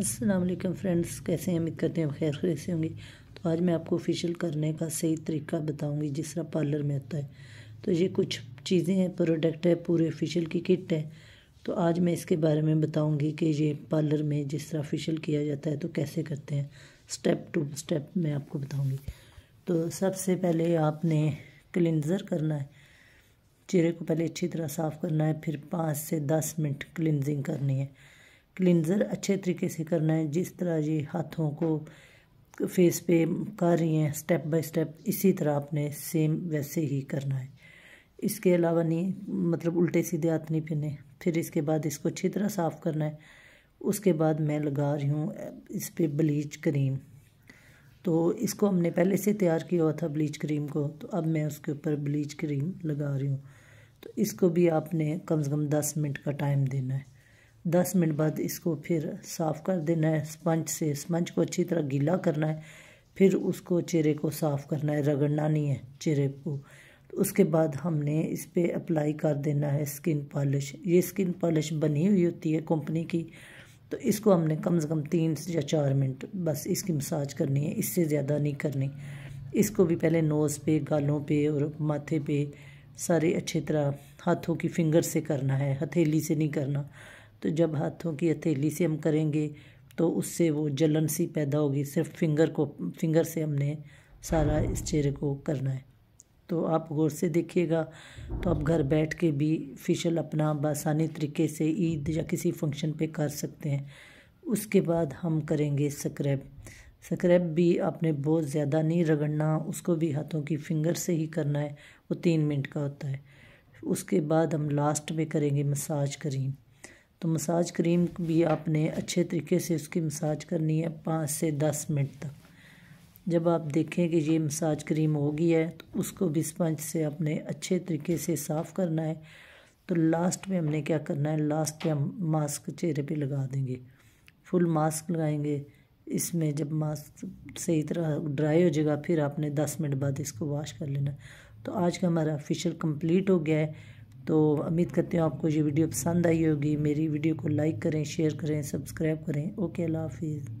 Aslam friends कैसे हैं उम्मीद करते हैं खैर खैर से होंगे तो आज मैं आपको फेशियल करने का सही तरीका बताऊंगी जिस तरह पार्लर में आता है तो ये कुछ चीज़ें हैं प्रोडक्ट है पूरे फेशियल की किट है तो आज मैं इसके बारे में बताऊंगी कि ये पार्लर में जिस तरह फेशियल किया जाता है तो कैसे करते हैं स्टेप टू स्टेप मैं आपको बताऊँगी तो सबसे पहले आपने क्लिनज़र करना है चेहरे को पहले अच्छी तरह साफ़ करना है फिर पाँच से दस मिनट क्लिनजिंग करनी है क्लिनज़र अच्छे तरीके से करना है जिस तरह ये हाथों को फेस पे कर रही हैं स्टेप बाय स्टेप इसी तरह आपने सेम वैसे ही करना है इसके अलावा नहीं मतलब उल्टे सीधे हाथ नहीं पहने फिर इसके बाद इसको अच्छी तरह साफ़ करना है उसके बाद मैं लगा रही हूँ इस पर ब्लीच क्रीम तो इसको हमने पहले से तैयार किया हुआ था ब्लीच क्रीम को तो अब मैं उसके ऊपर ब्लीच क्रीम लगा रही हूँ तो इसको भी आपने कम से कम दस मिनट का टाइम देना है दस मिनट बाद इसको फिर साफ़ कर देना है स्पंज से स्पंज को अच्छी तरह गीला करना है फिर उसको चेहरे को साफ़ करना है रगड़ना नहीं है चेहरे को तो उसके बाद हमने इस पर अप्लाई कर देना है स्किन पॉलिश ये स्किन पॉलिश बनी हुई होती है कंपनी की तो इसको हमने कम से कम तीन या चार मिनट बस इसकी मसाज करनी है इससे ज़्यादा नहीं करनी इसको भी पहले नोज़ पे गालों पे और माथे पे सारे अच्छे तरह हाथों की फिंगर से करना है हथेली से नहीं करना तो जब हाथों की हथेली से हम करेंगे तो उससे वो जलन सी पैदा होगी सिर्फ फिंगर को फिंगर से हमने सारा इस चेहरे को करना है तो आप गौर से देखिएगा तो आप घर बैठ के भी फेशियल अपना बासानी तरीके से ईद या किसी फंक्शन पे कर सकते हैं उसके बाद हम करेंगे स्क्रैब स्क्रैब भी आपने बहुत ज़्यादा नहीं रगड़ना उसको भी हाथों की फिंगर से ही करना है वो तीन मिनट का होता है उसके बाद हम लास्ट में करेंगे मसाज करीम तो मसाज क्रीम भी आपने अच्छे तरीके से उसकी मसाज करनी है पाँच से दस मिनट तक जब आप देखें कि ये मसाज क्रीम हो गई है तो उसको भी स्पंज से आपने अच्छे तरीके से साफ़ करना है तो लास्ट में हमने क्या करना है लास्ट में हम मास्क चेहरे पे लगा देंगे फुल मास्क लगाएंगे इसमें जब मास्क सही तरह ड्राई हो जाएगा फिर आपने दस मिनट बाद इसको वॉश कर लेना तो आज का हमारा फेशियल कंप्लीट हो गया है तो उम्मीद करती हूँ आपको ये वीडियो पसंद आई होगी मेरी वीडियो को लाइक करें शेयर करें सब्सक्राइब करें ओके अल्लाह हाफिज़